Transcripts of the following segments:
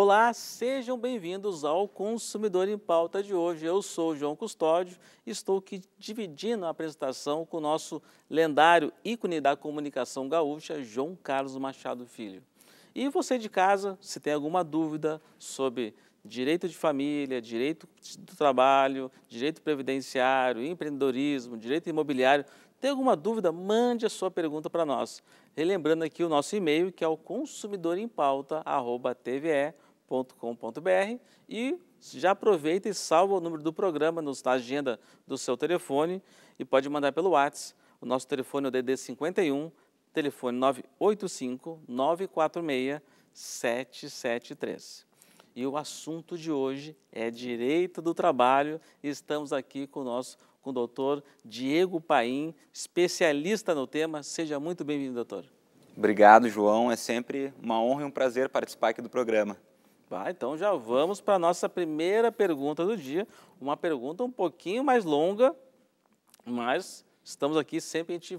Olá, sejam bem-vindos ao Consumidor em Pauta de hoje. Eu sou o João Custódio e estou aqui dividindo a apresentação com o nosso lendário ícone da comunicação gaúcha, João Carlos Machado Filho. E você de casa, se tem alguma dúvida sobre direito de família, direito do trabalho, direito previdenciário, empreendedorismo, direito imobiliário, tem alguma dúvida, mande a sua pergunta para nós. Relembrando aqui o nosso e-mail, que é o consumidorempauta.tve.com www.agenda.com.br e já aproveita e salva o número do programa na agenda do seu telefone e pode mandar pelo WhatsApp. O nosso telefone é o DD 51, telefone 985 946 773. E o assunto de hoje é direito do trabalho. Estamos aqui com o nosso com o doutor Diego Paim, especialista no tema. Seja muito bem-vindo, doutor. Obrigado, João. É sempre uma honra e um prazer participar aqui do programa. Ah, então já vamos para a nossa primeira pergunta do dia. Uma pergunta um pouquinho mais longa, mas estamos aqui sempre, a gente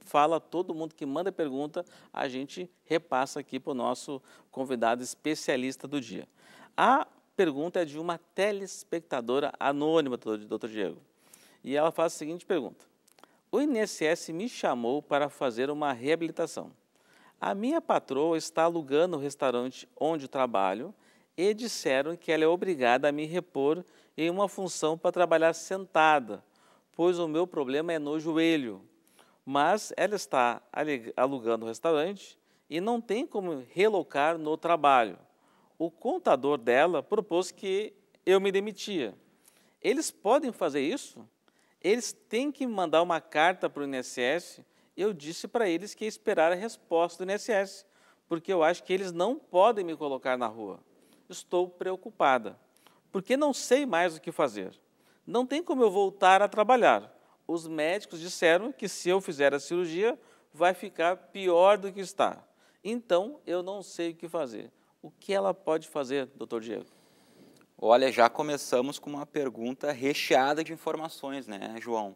fala, todo mundo que manda pergunta, a gente repassa aqui para o nosso convidado especialista do dia. A pergunta é de uma telespectadora anônima, doutor Diego. E ela faz a seguinte pergunta. O INSS me chamou para fazer uma reabilitação. A minha patroa está alugando o restaurante onde trabalho e disseram que ela é obrigada a me repor em uma função para trabalhar sentada, pois o meu problema é no joelho. Mas ela está alugando o restaurante e não tem como relocar no trabalho. O contador dela propôs que eu me demitia. Eles podem fazer isso? Eles têm que mandar uma carta para o INSS. Eu disse para eles que ia esperar a resposta do INSS, porque eu acho que eles não podem me colocar na rua estou preocupada, porque não sei mais o que fazer. Não tem como eu voltar a trabalhar. Os médicos disseram que se eu fizer a cirurgia, vai ficar pior do que está. Então, eu não sei o que fazer. O que ela pode fazer, doutor Diego? Olha, já começamos com uma pergunta recheada de informações, né, João?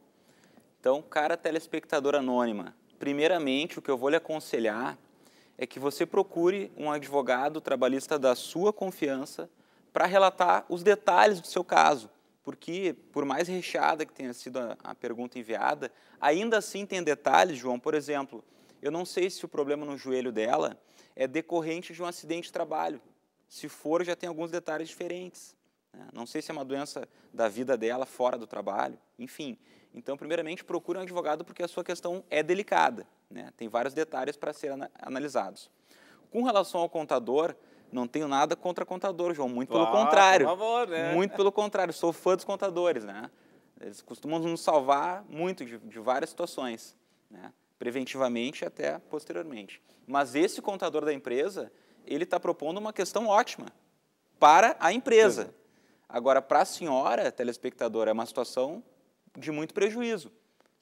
Então, cara telespectador anônima, primeiramente o que eu vou lhe aconselhar é que você procure um advogado trabalhista da sua confiança para relatar os detalhes do seu caso, porque por mais recheada que tenha sido a, a, pergunta enviada, ainda assim tem detalhes, João, por exemplo, eu não sei se o problema no joelho dela é decorrente de um acidente de trabalho. Se for, já tem alguns detalhes diferentes. Né? Não sei se é uma doença da vida dela fora do trabalho, enfim. Então, primeiramente, procure um advogado porque a sua questão é delicada. Né? Tem vários detalhes para serem analisados. Com relação ao contador, não tenho nada contra contador, João. Muito pelo ah, contrário. Por favor, né? Muito pelo contrário. Sou fã dos contadores, né? Eles costumam nos salvar muito de, de várias situações, né? preventivamente até posteriormente. Mas esse contador da empresa, ele está propondo uma questão ótima para a empresa. Agora, para a senhora, telespectadora, é uma situação de muito prejuízo.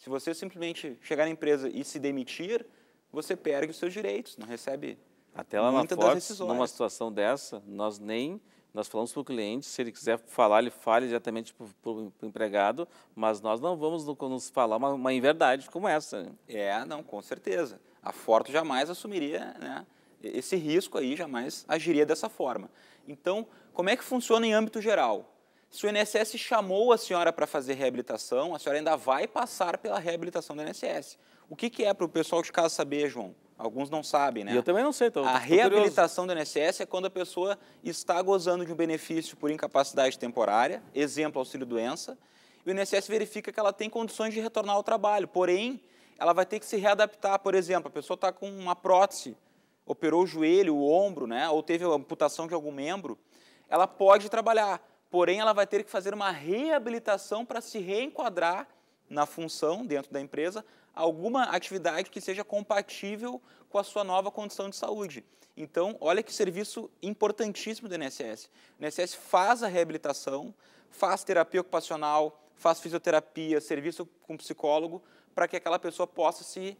Se você simplesmente chegar na empresa e se demitir, você perde os seus direitos, não recebe até lá na Fox, numa situação dessa, nós nem nós falamos para o cliente, se ele quiser falar, ele fale diretamente para o empregado, mas nós não vamos nos falar uma, uma inverdade como essa. É, não, com certeza. A Forto jamais assumiria né, esse risco aí, jamais agiria dessa forma. Então, como é que funciona em âmbito geral? Se o INSS chamou a senhora para fazer reabilitação, a senhora ainda vai passar pela reabilitação do INSS. O que, que é para o pessoal de casa saber, João? Alguns não sabem, né? eu também não sei, então. A reabilitação curioso. do INSS é quando a pessoa está gozando de um benefício por incapacidade temporária, exemplo, auxílio-doença, e o INSS verifica que ela tem condições de retornar ao trabalho, porém, ela vai ter que se readaptar. Por exemplo, a pessoa está com uma prótese, operou o joelho, o ombro, né? ou teve amputação de algum membro, ela pode trabalhar, porém ela vai ter que fazer uma reabilitação para se reenquadrar na função dentro da empresa alguma atividade que seja compatível com a sua nova condição de saúde. Então, olha que serviço importantíssimo do INSS. O INSS faz a reabilitação, faz terapia ocupacional, faz fisioterapia, serviço com psicólogo, para que aquela pessoa possa se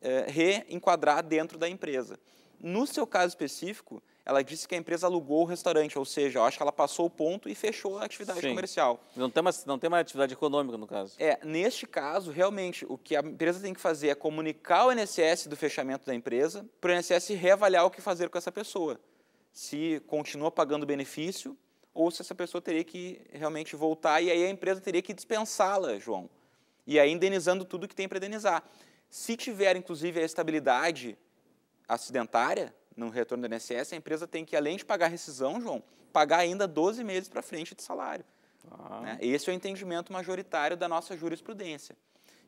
é, reenquadrar dentro da empresa. No seu caso específico, ela disse que a empresa alugou o restaurante, ou seja, eu acho que ela passou o ponto e fechou a atividade Sim. comercial. Não tem, mais, não tem mais atividade econômica no caso. É, neste caso, realmente, o que a empresa tem que fazer é comunicar o INSS do fechamento da empresa, para o INSS reavaliar o que fazer com essa pessoa. Se continua pagando benefício ou se essa pessoa teria que realmente voltar e aí a empresa teria que dispensá-la, João. E aí indenizando tudo que tem para indenizar. Se tiver, inclusive, a estabilidade acidentária, no retorno do INSS, a empresa tem que, além de pagar rescisão, João, pagar ainda 12 meses para frente de salário. Ah. Né? Esse é o entendimento majoritário da nossa jurisprudência.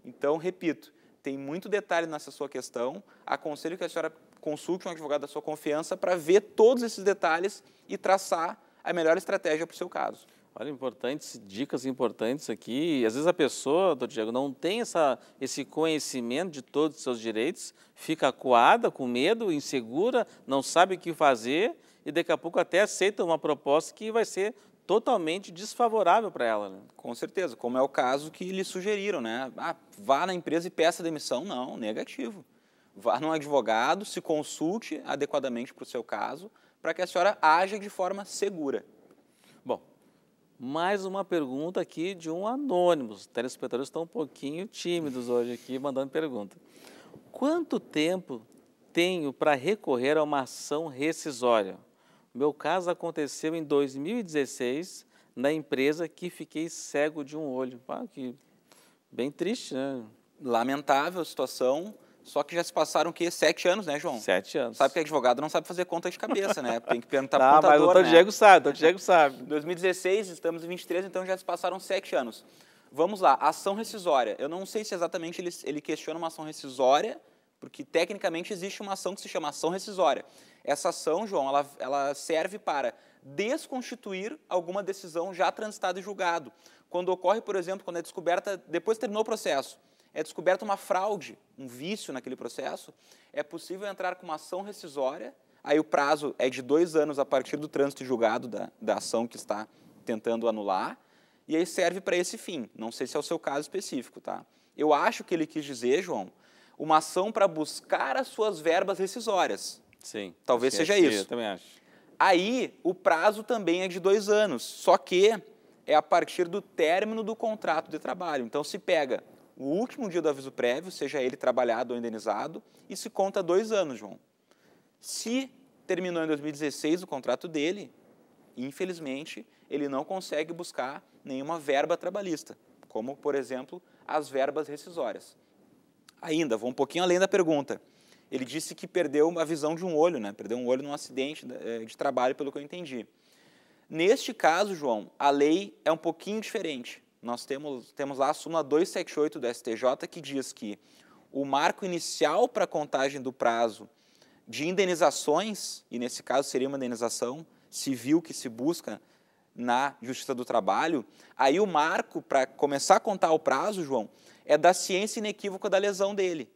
Então, repito, tem muito detalhe nessa sua questão. Aconselho que a senhora consulte um advogado da sua confiança para ver todos esses detalhes e traçar a melhor estratégia para o seu caso. Olha, importantes, dicas importantes aqui. às vezes a pessoa, doutor Diego, não tem essa, esse conhecimento de todos os seus direitos, fica acuada, com medo, insegura, não sabe o que fazer e daqui a pouco até aceita uma proposta que vai ser totalmente desfavorável para ela. Né? Com certeza, como é o caso que lhe sugeriram, né? Ah, vá na empresa e peça demissão. Não, negativo. Vá num advogado, se consulte adequadamente para o seu caso, para que a senhora haja de forma segura. Mais uma pergunta aqui de um anônimo. Os telespectadores estão um pouquinho tímidos hoje aqui, mandando pergunta. Quanto tempo tenho para recorrer a uma ação rescisória? Meu caso aconteceu em 2016, na empresa que fiquei cego de um olho. Ah, que bem triste, né? Lamentável a situação. Só que já se passaram que sete anos, né, João? Sete anos. Sabe que advogado não sabe fazer conta de cabeça, né? Tem que perguntar para o contador, mas o doutor né? Diego sabe, o doutor Diego sabe. 2016, estamos em 23, então já se passaram sete anos. Vamos lá, ação rescisória. Eu não sei se exatamente ele, ele questiona uma ação rescisória, porque tecnicamente existe uma ação que se chama ação rescisória. Essa ação, João, ela, ela serve para desconstituir alguma decisão já transitada e julgado. Quando ocorre, por exemplo, quando é descoberta, depois terminou o processo, é descoberta uma fraude, um vício naquele processo, é possível entrar com uma ação rescisória, aí o prazo é de dois anos a partir do trânsito julgado da, da ação que está tentando anular, e aí serve para esse fim. Não sei se é o seu caso específico, tá? Eu acho que ele quis dizer, João, uma ação para buscar as suas verbas rescisórias. Sim. Talvez seja sim, é isso. Eu também acho. Aí o prazo também é de dois anos, só que é a partir do término do contrato de trabalho. Então se pega o último dia do aviso prévio, seja ele trabalhado ou indenizado, e se conta dois anos, João. Se terminou em 2016 o contrato dele, infelizmente, ele não consegue buscar nenhuma verba trabalhista, como, por exemplo, as verbas rescisórias. Ainda, vou um pouquinho além da pergunta. Ele disse que perdeu a visão de um olho, né? perdeu um olho num acidente eh, de trabalho, pelo que eu entendi. Neste caso, João, a lei é um pouquinho diferente nós temos, temos lá a súmula 278 do STJ que diz que o marco inicial para a contagem do prazo de indenizações, e nesse caso seria uma indenização civil que se busca na Justiça do Trabalho, aí o marco para começar a contar o prazo, João, é da ciência inequívoca da lesão dele.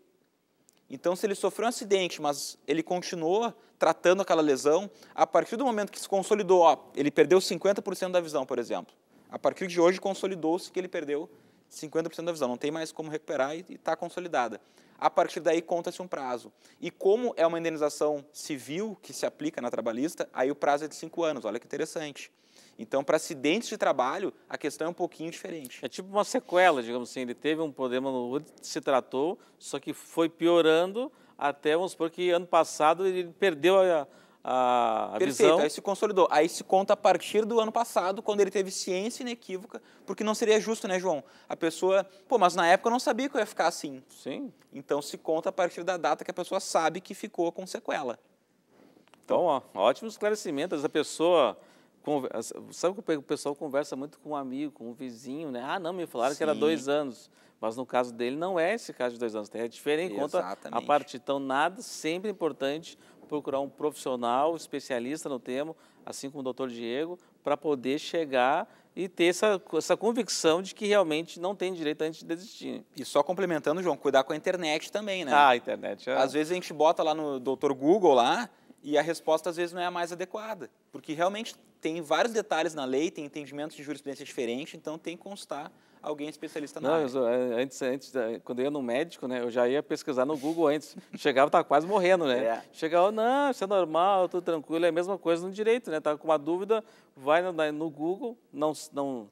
Então, se ele sofreu um acidente, mas ele continuou tratando aquela lesão, a partir do momento que se consolidou, ó, ele perdeu 50% da visão, por exemplo a partir de hoje consolidou-se que ele perdeu 50% da visão, não tem mais como recuperar e está consolidada. A partir daí conta-se um prazo. E como é uma indenização civil que se aplica na trabalhista, aí o prazo é de cinco anos. Olha que interessante. Então, para acidentes de trabalho, a questão é um pouquinho diferente. É tipo uma sequela, digamos assim. Ele teve um problema no se tratou, só que foi piorando até, vamos supor que ano passado ele perdeu a, a, a Perfeito, visão. aí se consolidou. Aí se conta a partir do ano passado, quando ele teve ciência inequívoca, porque não seria justo, né, João? A pessoa, pô, mas na época eu não sabia que eu ia ficar assim. Sim. Então se conta a partir da data que a pessoa sabe que ficou com sequela. Então, ó, ótimos esclarecimentos. A pessoa. Conversa, sabe que o pessoal conversa muito com um amigo, com um vizinho, né? Ah, não, me falaram Sim. que era dois anos. Mas no caso dele não é esse caso de dois anos, é diferente. Conta a parte. Então, nada, sempre importante procurar um profissional, especialista no tema, assim como o doutor Diego, para poder chegar e ter essa, essa convicção de que realmente não tem direito antes de desistir. E só complementando, João, cuidar com a internet também, né? Ah, a internet. É. Às vezes a gente bota lá no doutor Google lá e a resposta às vezes não é a mais adequada, porque realmente tem vários detalhes na lei, tem entendimentos de jurisprudência diferente, então tem que constar alguém especialista na Não, área. Eu, é, antes, antes, é, quando eu ia no médico, né, eu já ia pesquisar no Google antes. Chegava, estava quase morrendo, né? É. Chegava, não, isso é normal, tudo tranquilo. É a mesma coisa no direito, né? Tá com uma dúvida, vai no, no Google, não, não,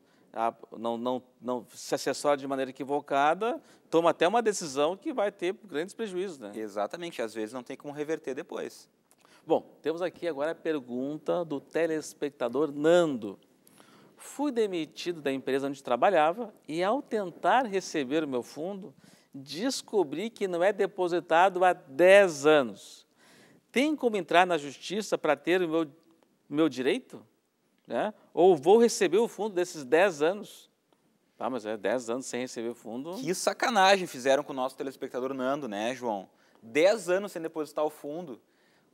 não, não, não se assessora de maneira equivocada, toma até uma decisão que vai ter grandes prejuízos, né? Exatamente, às vezes não tem como reverter depois. Bom, temos aqui agora a pergunta do telespectador Nando fui demitido da empresa onde trabalhava e, ao tentar receber o meu fundo, descobri que não é depositado há 10 anos. Tem como entrar na justiça para ter o meu, meu direito? Né? Ou vou receber o fundo desses 10 anos? Tá, mas é 10 anos sem receber o fundo. Que sacanagem fizeram com o nosso telespectador Nando, né, João? 10 anos sem depositar o fundo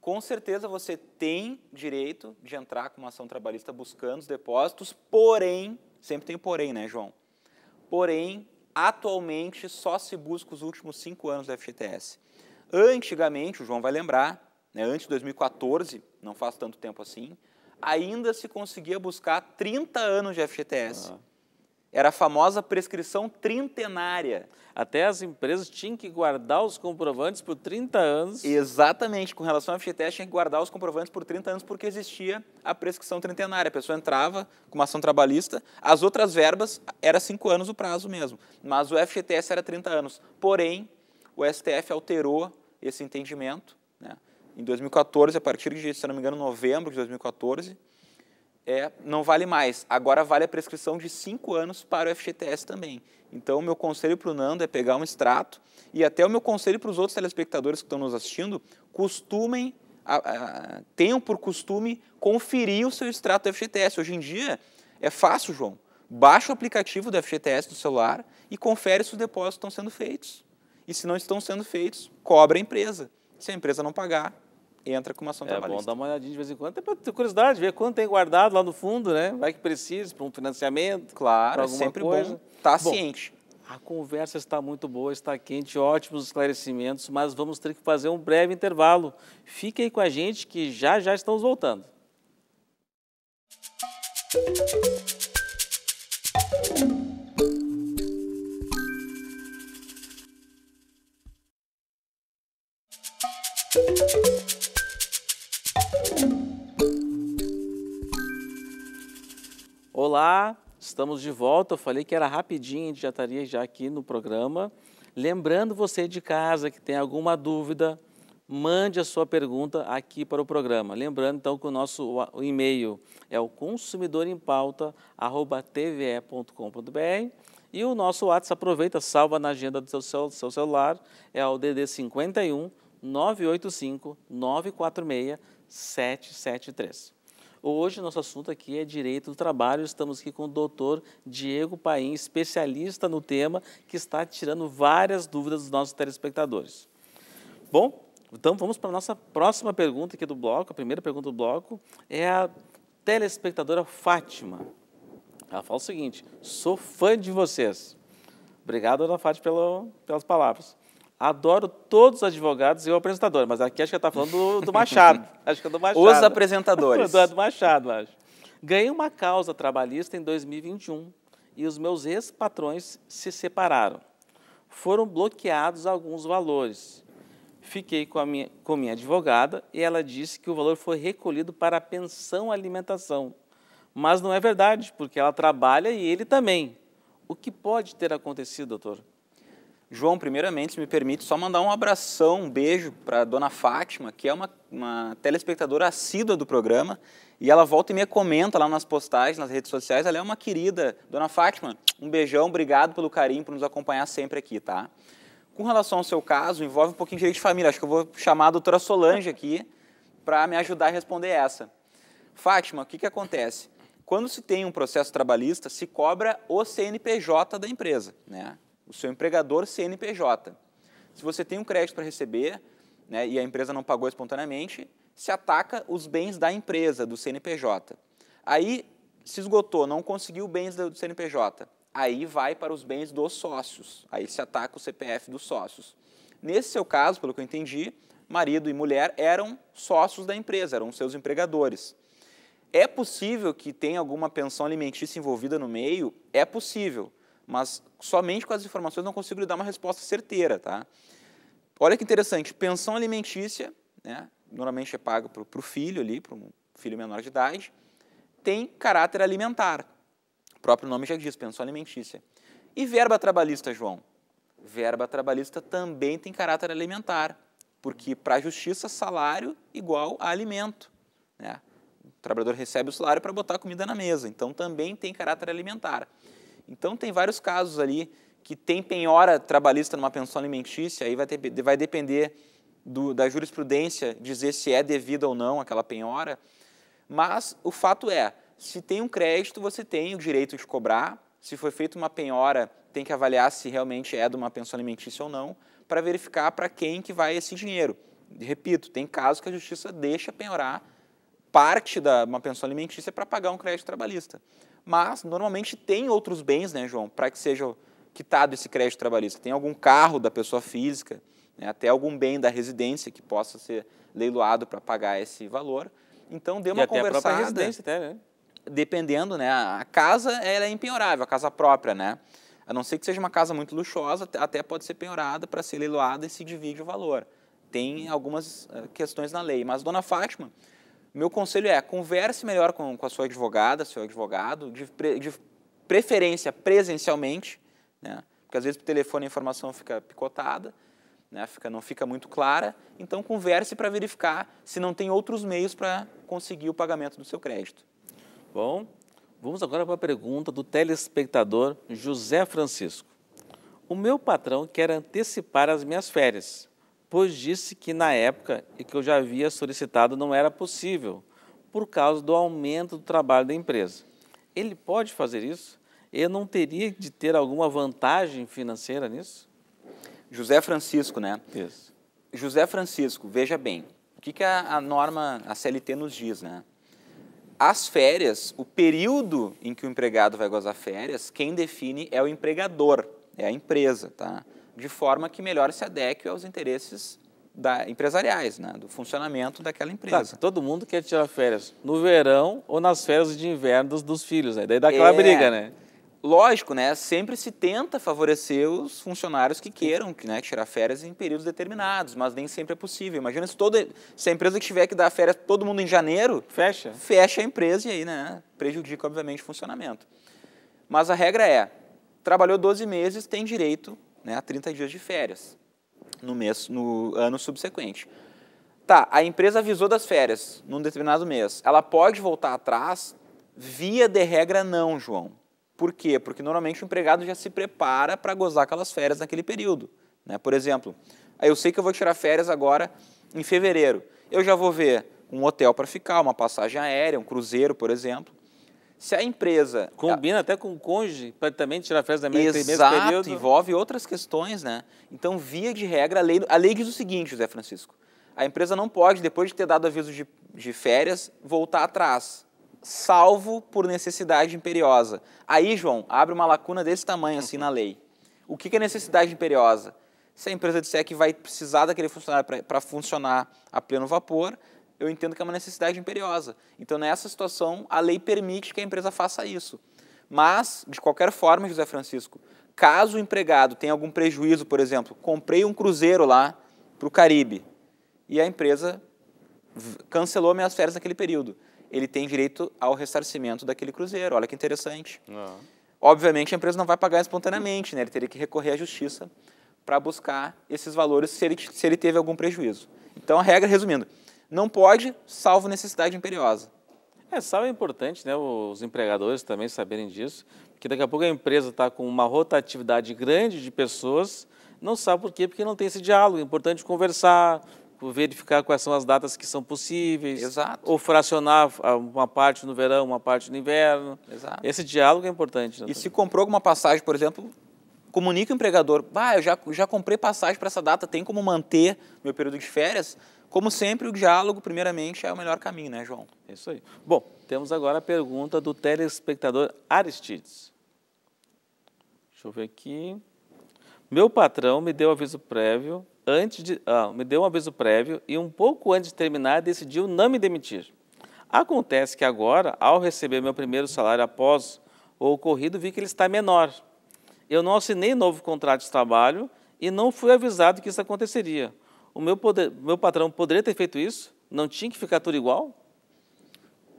com certeza você tem direito de entrar com uma ação trabalhista buscando os depósitos, porém, sempre tem porém, né, João? Porém, atualmente só se busca os últimos cinco anos do FGTS. Antigamente, o João vai lembrar, né, antes de 2014, não faz tanto tempo assim, ainda se conseguia buscar 30 anos de FGTS. Ah era a famosa prescrição trintenária. Até as empresas tinham que guardar os comprovantes por 30 anos. Exatamente, com relação ao FGTS, tinha que guardar os comprovantes por 30 anos porque existia a prescrição trintenária. A pessoa entrava com uma ação trabalhista, as outras verbas era 5 anos o prazo mesmo, mas o FGTS era 30 anos. Porém, o STF alterou esse entendimento né? em 2014, a partir de, se não me engano, novembro de 2014, é, não vale mais. Agora vale a prescrição de 5 anos para o FGTS também. Então, meu conselho para o Nando é pegar um extrato e até o meu conselho para os outros telespectadores que estão nos assistindo, costumem, a, a, tenham por costume conferir o seu extrato do FGTS. Hoje em dia é fácil, João. Baixa o aplicativo do FGTS do celular e confere se os depósitos estão sendo feitos. E se não estão sendo feitos, cobra a empresa. Se a empresa não pagar, entra com uma ação é trabalhista. É bom dar uma olhadinha de vez em quando, até para ter curiosidade, ver quanto tem guardado lá no fundo, né? Vai que precisa para um financiamento, claro, é sempre coisa. Tá bom estar tá ciente. A conversa está muito boa, está quente, ótimos esclarecimentos, mas vamos ter que fazer um breve intervalo. Fique aí com a gente que já já estamos voltando. Música Estamos de volta. Eu falei que era rapidinho, a gente já estaria já aqui no programa. Lembrando você de casa que tem alguma dúvida, mande a sua pergunta aqui para o programa. Lembrando então que o nosso e-mail é o consumidorempauta@tve.com.br e o nosso WhatsApp aproveita, salva na agenda do seu, seu celular, é o DD 51 985 946 773. Hoje, nosso assunto aqui é direito do trabalho. Estamos aqui com o doutor Diego Paim, especialista no tema, que está tirando várias dúvidas dos nossos telespectadores. Bom, então vamos para a nossa próxima pergunta aqui do bloco. A primeira pergunta do bloco é a telespectadora Fátima. Ela fala o seguinte: sou fã de vocês. Obrigado, Dona Fátima, pelo, pelas palavras. Adoro todos os advogados e o apresentador, mas aqui acho que está falando do, do, Machado. Acho que é do Machado. Os apresentadores. do, do Machado, acho. Ganhei uma causa trabalhista em 2021 e os meus ex-patrões se separaram. Foram bloqueados alguns valores. Fiquei com a minha, com minha advogada e ela disse que o valor foi recolhido para a pensão alimentação. Mas não é verdade, porque ela trabalha e ele também. O que pode ter acontecido, doutor? João, primeiramente, se me permite só mandar um abração, um beijo para a dona Fátima, que é uma, uma telespectadora assídua do programa, e ela volta e me comenta lá nas postagens, nas redes sociais, ela é uma querida. Dona Fátima, um beijão, obrigado pelo carinho, por nos acompanhar sempre aqui, tá? Com relação ao seu caso, envolve um pouquinho de direito de família, acho que eu vou chamar a doutora Solange aqui para me ajudar a responder essa. Fátima, o que, que acontece? Quando se tem um processo trabalhista, se cobra o CNPJ da empresa, né? o seu empregador CNPJ. Se você tem um crédito para receber né, e a empresa não pagou espontaneamente, se ataca os bens da empresa, do CNPJ. Aí se esgotou, não conseguiu bens do CNPJ. Aí vai para os bens dos sócios. Aí se ataca o CPF dos sócios. Nesse seu caso, pelo que eu entendi, marido e mulher eram sócios da empresa, eram seus empregadores. É possível que tenha alguma pensão alimentícia envolvida no meio? É possível mas somente com as informações não consigo lhe dar uma resposta certeira, tá? Olha que interessante, pensão alimentícia, né, normalmente é paga para o filho ali, para um filho menor de idade, tem caráter alimentar. O próprio nome já diz, pensão alimentícia. E verba trabalhista, João? Verba trabalhista também tem caráter alimentar, porque para a justiça, salário igual a alimento. Né? O trabalhador recebe o salário para botar comida na mesa, então também tem caráter alimentar. Então, tem vários casos ali que tem penhora trabalhista numa pensão alimentícia, aí vai, ter, vai depender do, da jurisprudência dizer se é devida ou não aquela penhora. Mas o fato é, se tem um crédito, você tem o direito de cobrar. Se foi feita uma penhora, tem que avaliar se realmente é de uma pensão alimentícia ou não, para verificar para quem que vai esse dinheiro. Repito, tem casos que a justiça deixa penhorar parte da uma pensão alimentícia para pagar um crédito trabalhista mas normalmente tem outros bens, né, João, para que seja quitado esse crédito trabalhista. Tem algum carro da pessoa física, né, até algum bem da residência que possa ser leiloado para pagar esse valor. Então, dê uma e conversada. Até a própria residência, até, né? Dependendo, né? A casa ela é empenhorável, a casa própria, né? A não ser que seja uma casa muito luxuosa, até pode ser penhorada para ser leiloada e se divide o valor. Tem algumas eh, questões na lei. Mas Dona Fátima, meu conselho é, converse melhor com, com a sua advogada, seu advogado, de, pre, de preferência presencialmente, né? porque às vezes por telefone a informação fica picotada, né? fica, não fica muito clara, então converse para verificar se não tem outros meios para conseguir o pagamento do seu crédito. Bom, vamos agora para a pergunta do telespectador José Francisco. O meu patrão quer antecipar as minhas férias pois disse que na época e que eu já havia solicitado não era possível, por causa do aumento do trabalho da empresa. Ele pode fazer isso? Ele não teria de ter alguma vantagem financeira nisso? José Francisco, né? Isso. José Francisco, veja bem, o que, que a, a norma, a CLT nos diz, né? As férias, o período em que o empregado vai gozar férias, quem define é o empregador, é a empresa, tá? de forma que melhor se adeque aos interesses da, empresariais, né, do funcionamento daquela tá, empresa. Tá, todo mundo quer tirar férias no verão ou nas férias de inverno dos, dos filhos, né? daí dá aquela é, briga, né? Lógico, né? Sempre se tenta favorecer os funcionários que queiram né, tirar férias em períodos determinados, mas nem sempre é possível. Imagina se, toda, se a empresa que tiver que dar férias todo mundo em janeiro. Fecha. Fecha a empresa e aí, né? Prejudica, obviamente, o funcionamento. Mas a regra é: trabalhou 12 meses, tem direito né, a 30 dias de férias no, mês, no ano subsequente. Tá, a empresa avisou das férias num determinado mês. Ela pode voltar atrás? Via de regra, não, João. Por quê? Porque normalmente o empregado já se prepara para gozar aquelas férias naquele período. Né? Por exemplo, eu sei que eu vou tirar férias agora em fevereiro. Eu já vou ver um hotel para ficar, uma passagem aérea, um cruzeiro, por exemplo se a empresa... Combina a... até com o cônjuge para também tirar férias da mesma Exato, período. envolve outras questões, né? Então, via de regra, a lei, a lei diz o seguinte, José Francisco, a empresa não pode, depois de ter dado aviso de, de férias, voltar atrás, salvo por necessidade imperiosa. Aí, João, abre uma lacuna desse tamanho assim na lei. O que, que é necessidade imperiosa? Se a empresa disser que vai precisar daquele funcionário para funcionar a pleno vapor, eu entendo que é uma necessidade imperiosa. Então, nessa situação, a lei permite que a empresa faça isso. Mas, de qualquer forma, José Francisco, caso o empregado tenha algum prejuízo, por exemplo, comprei um cruzeiro lá para o Caribe e a empresa cancelou minhas férias naquele período, ele tem direito ao ressarcimento daquele cruzeiro. Olha que interessante. Uhum. Obviamente, a empresa não vai pagar espontaneamente, né? ele teria que recorrer à justiça para buscar esses valores se ele, se ele teve algum prejuízo. Então, a regra, resumindo, não pode, salvo necessidade imperiosa. É, salvo é importante né, os empregadores também saberem disso, porque daqui a pouco a empresa está com uma rotatividade grande de pessoas, não sabe por quê, porque não tem esse diálogo. É importante conversar, verificar quais são as datas que são possíveis. Exato. Ou fracionar uma parte no verão, uma parte no inverno. Exato. Esse diálogo é importante. Né, e se comprou alguma passagem, por exemplo, comunica o empregador, ah, eu já, já comprei passagem para essa data, tem como manter meu período de férias? Como sempre, o diálogo, primeiramente, é o melhor caminho, né, João? Isso aí. Bom, temos agora a pergunta do telespectador Aristides. Deixa eu ver aqui. Meu patrão me deu aviso prévio antes de, ah, me deu um aviso prévio e um pouco antes de terminar decidiu não me demitir. Acontece que agora, ao receber meu primeiro salário após o ocorrido, vi que ele está menor eu não assinei novo contrato de trabalho e não fui avisado que isso aconteceria. O meu, poder, meu patrão poderia ter feito isso? Não tinha que ficar tudo igual?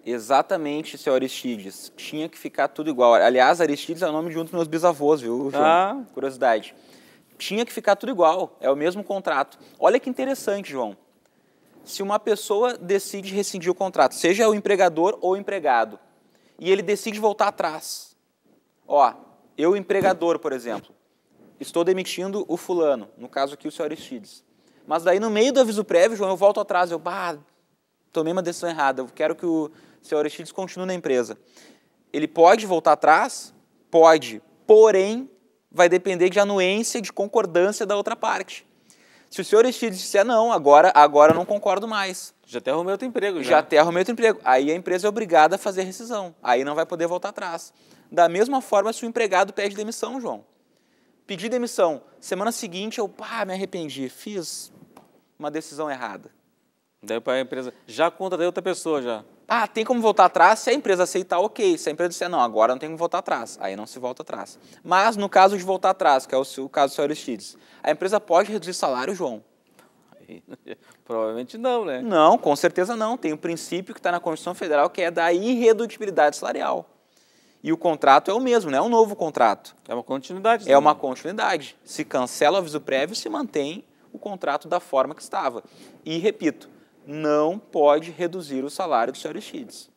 Exatamente, seu Aristides. Tinha que ficar tudo igual. Aliás, Aristides é o nome de um dos meus bisavôs, viu, Ah. Curiosidade. Tinha que ficar tudo igual, é o mesmo contrato. Olha que interessante, João. Se uma pessoa decide rescindir o contrato, seja o empregador ou o empregado, e ele decide voltar atrás. Ó, eu, empregador, por exemplo, estou demitindo o fulano, no caso aqui o senhor Aristides. Mas daí no meio do aviso prévio, João, eu volto atrás, eu, bah, tomei uma decisão errada, eu quero que o senhor Aristides continue na empresa. Ele pode voltar atrás? Pode, porém vai depender de anuência, de concordância da outra parte. Se o senhor Aristides disser não, agora, agora não concordo mais. Já até arrumei outro emprego. Já, já né? até arrumei outro emprego. Aí a empresa é obrigada a fazer rescisão. Aí não vai poder voltar atrás. Da mesma forma, se o empregado pede demissão, João. Pedi demissão. Semana seguinte eu, pá, me arrependi, fiz uma decisão errada. Daí para a empresa, já contratei outra pessoa já. Ah, tem como voltar atrás? Se a empresa aceitar, ok. Se a empresa disser, não, agora não tem como voltar atrás, aí não se volta atrás. Mas no caso de voltar atrás, que é o, o caso do senhor Aristides, a empresa pode reduzir salário, João? Provavelmente não, né? Não, com certeza não. Tem o um princípio que está na Constituição Federal, que é da irredutibilidade salarial. E o contrato é o mesmo, não né? é um novo contrato. É uma continuidade. É uma continuidade. Se cancela o aviso prévio, se mantém o contrato da forma que estava. E, repito, não pode reduzir o salário do Sr. Aristides.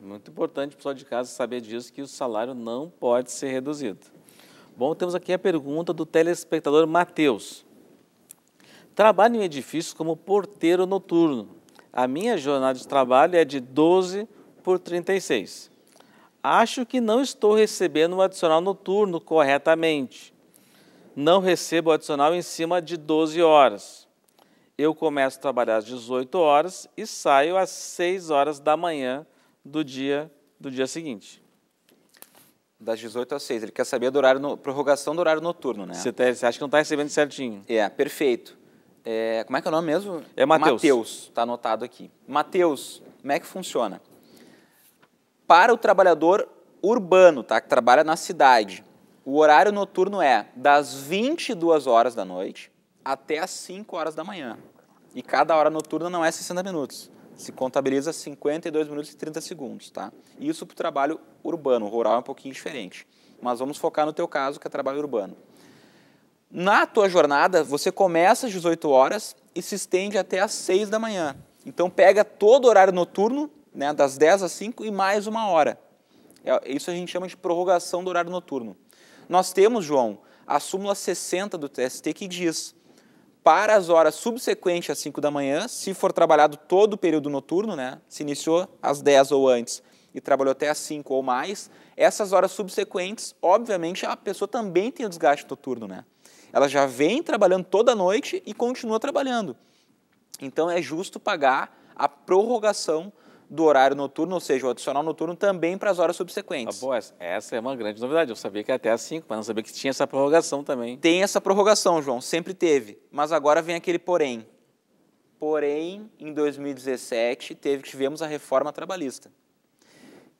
Muito importante, pessoal de casa, saber disso, que o salário não pode ser reduzido. Bom, temos aqui a pergunta do telespectador Matheus. Trabalho em edifícios como porteiro noturno. A minha jornada de trabalho é de 12 por 36 acho que não estou recebendo o um adicional noturno corretamente. Não recebo o adicional em cima de 12 horas. Eu começo a trabalhar às 18 horas e saio às 6 horas da manhã do dia, do dia seguinte. Das 18 às 6. Ele quer saber do horário no, prorrogação do horário noturno, né? Você, tá, você acha que não está recebendo certinho. É, perfeito. É, como é que é o nome mesmo? É Matheus. Matheus, está anotado aqui. Matheus, como é que funciona? para o trabalhador urbano, tá? que trabalha na cidade. O horário noturno é das 22 horas da noite até as 5 horas da manhã. E cada hora noturna não é 60 minutos. Se contabiliza 52 minutos e 30 segundos, tá? Isso para o trabalho urbano, rural é um pouquinho diferente. Mas vamos focar no teu caso, que é trabalho urbano. Na tua jornada, você começa às 18 horas e se estende até às 6 da manhã. Então pega todo o horário noturno né, das 10 às 5 e mais uma hora. É, isso a gente chama de prorrogação do horário noturno. Nós temos, João, a súmula 60 do TST que diz para as horas subsequentes às 5 da manhã, se for trabalhado todo o período noturno, né, se iniciou às 10 ou antes e trabalhou até às 5 ou mais, essas horas subsequentes, obviamente, a pessoa também tem o desgaste noturno, né? Ela já vem trabalhando toda a noite e continua trabalhando. Então é justo pagar a prorrogação do horário noturno, ou seja, o adicional noturno também para as horas subsequentes. Ah, boa, essa é uma grande novidade. Eu sabia que até às 5, mas não sabia que tinha essa prorrogação também. Tem essa prorrogação, João, sempre teve. Mas agora vem aquele porém. Porém, em 2017, teve, tivemos a reforma trabalhista.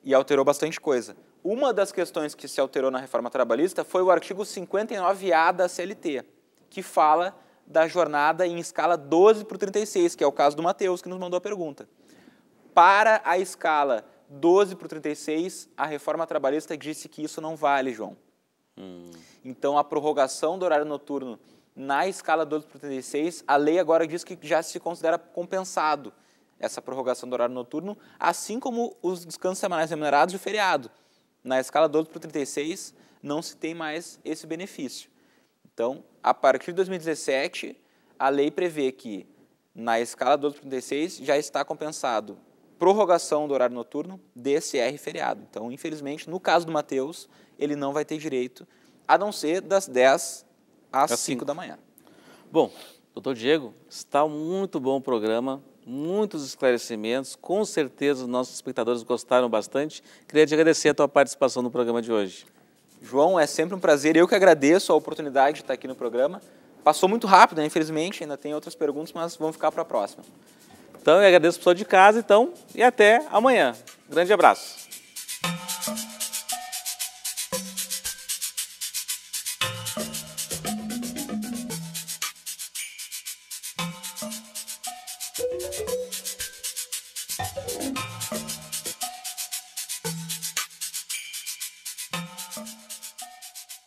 E alterou bastante coisa. Uma das questões que se alterou na reforma trabalhista foi o artigo 59A da CLT, que fala da jornada em escala 12 para 36, que é o caso do Matheus, que nos mandou a pergunta para a escala 12 para o 36, a reforma trabalhista disse que isso não vale, João. Hum. Então, a prorrogação do horário noturno na escala 12 para o 36, a lei agora diz que já se considera compensado essa prorrogação do horário noturno, assim como os descansos semanais remunerados e o feriado. Na escala 12 para o 36, não se tem mais esse benefício. Então, a partir de 2017, a lei prevê que na escala 12 para 36 já está compensado prorrogação do horário noturno, DSR feriado. Então, infelizmente, no caso do Matheus, ele não vai ter direito, a não ser das 10 às, às 5, 5 da manhã. Bom, doutor Diego, está muito bom o programa, muitos esclarecimentos, com certeza os nossos espectadores gostaram bastante. Queria te agradecer a tua participação no programa de hoje. João, é sempre um prazer, eu que agradeço a oportunidade de estar aqui no programa. Passou muito rápido, né? infelizmente, ainda tem outras perguntas, mas vamos ficar para a próxima. Então eu agradeço o pessoal de casa, então, e até amanhã. Grande abraço.